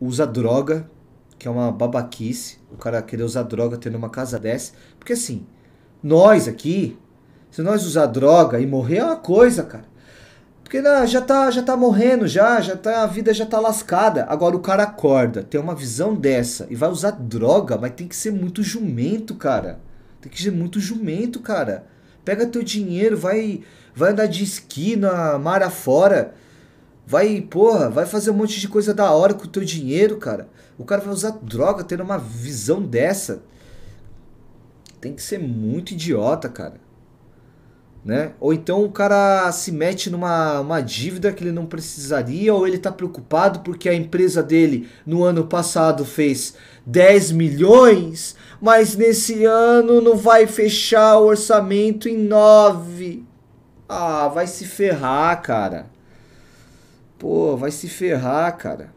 usa droga, que é uma babaquice, o cara querer usar droga tendo uma casa dessa. Porque assim, nós aqui, se nós usar droga e morrer é uma coisa, cara. Porque não, né, já tá, já tá morrendo, já, já tá, a vida já tá lascada. Agora o cara acorda, tem uma visão dessa e vai usar droga, mas tem que ser muito jumento, cara. Tem que ser muito jumento, cara. Pega teu dinheiro, vai, vai andar de esqui na mar afora. fora Vai, porra, vai fazer um monte de coisa da hora com o teu dinheiro, cara. O cara vai usar droga tendo uma visão dessa. Tem que ser muito idiota, cara. Né? Ou então o cara se mete numa uma dívida que ele não precisaria, ou ele tá preocupado porque a empresa dele no ano passado fez 10 milhões, mas nesse ano não vai fechar o orçamento em 9. Ah, vai se ferrar, cara. Pô, vai se ferrar, cara.